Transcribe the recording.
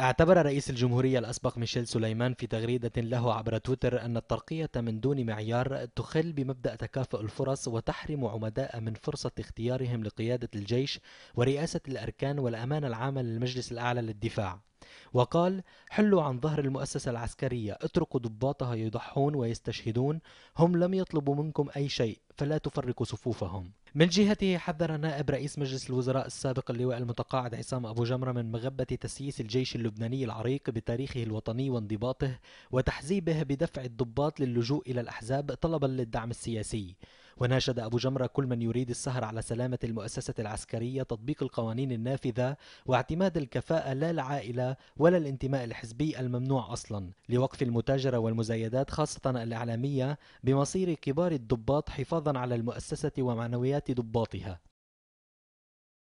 اعتبر رئيس الجمهورية الأسبق ميشيل سليمان في تغريدة له عبر تويتر أن الترقية من دون معيار تخل بمبدأ تكافؤ الفرص وتحرم عمداء من فرصة اختيارهم لقيادة الجيش ورئاسة الأركان والأمانة العامة للمجلس الأعلى للدفاع وقال حلوا عن ظهر المؤسسة العسكرية اتركوا ضباطها يضحون ويستشهدون هم لم يطلبوا منكم أي شيء فلا تفرقوا صفوفهم من جهته حذر نائب رئيس مجلس الوزراء السابق اللواء المتقاعد عصام أبو جمرة من مغبة تسييس الجيش اللبناني العريق بتاريخه الوطني وانضباطه وتحزيبه بدفع الضباط للجوء إلى الأحزاب طلبا للدعم السياسي وناشد أبو جمرة كل من يريد السهر على سلامة المؤسسة العسكرية تطبيق القوانين النافذة واعتماد الكفاءة لا العائلة ولا الانتماء الحزبي الممنوع أصلا لوقف المتاجرة والمزايدات خاصة الإعلامية بمصير كبار الضباط حفاظا على المؤسسة ومعنويات ضباطها